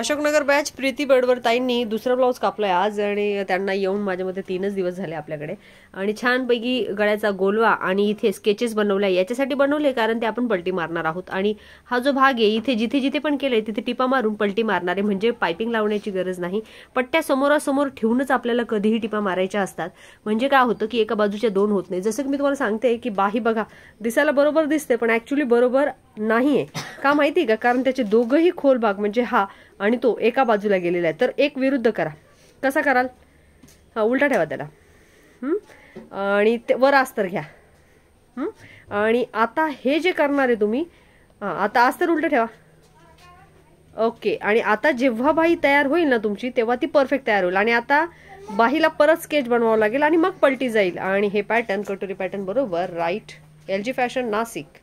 Ashoknagar batch Preeti बडवरताईंनी दुसरा blouse कापलाय आज आणि त्यांना येऊन माझ्यामध्ये तीनच दिवस झाले आपल्याकडे आणि छानपैकी गळ्याचा गोलवा आणि इथे स्केचेस बनवल्या याच्यासाठी बनवले कारण ते आपण पलटी मारणार आहोत आणि हा जो भाग आहे इथे जिथे जिथे पण केले तिथे टिपा मारून पलटी मारणारे म्हणजे पायपिंग लावण्याची गरज नाही पट्ट्या समोरासमोर ठेवूनच आपल्याला कधीही टिपा मारायच्या असतात म्हणजे काय होतं की एका बाजूच्या दोन होत नाही जसं की मी तुम्हाला सांगते की बाही बघा दिसायला बरोबर दिसते पण ऍक्च्युली बरोबर नाहीये का माहिती का कारण त्याचे दोघंही खोल भाग म्हणजे हा आणि तो एका बाजूला गेलेला आहे तर एक विरुद्ध करा कसा कराल हा उलटा ठेवा त्याला आणि ते वर अस्तर घ्या आणि आता हे जे करणार आहे तुम्ही आता अस्तर उलटं ठेवा ओके आणि आता जेव्हा बाई तयार होईल ना तुमची तेव्हा ती परफेक्ट तयार होईल आणि आता बाहीला परत स्केच बनवावं लागेल आणि मग पलटी जाईल आणि हे पॅटर्न कटोरी पॅटर्न बरोबर right L G fashion Nashik